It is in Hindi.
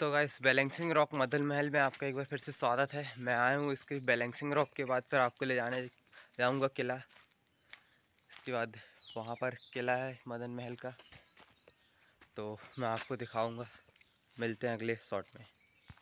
तो गाइस बैलेंसिंग रॉक मदन महल में आपका एक बार फिर से स्वागत है मैं आया हूँ इसके बैलेंसिंग रॉक के बाद फिर आपको ले जाने जाऊँगा किला इसके बाद वहाँ पर किला है मदन महल का तो मैं आपको दिखाऊँगा मिलते हैं अगले शॉट में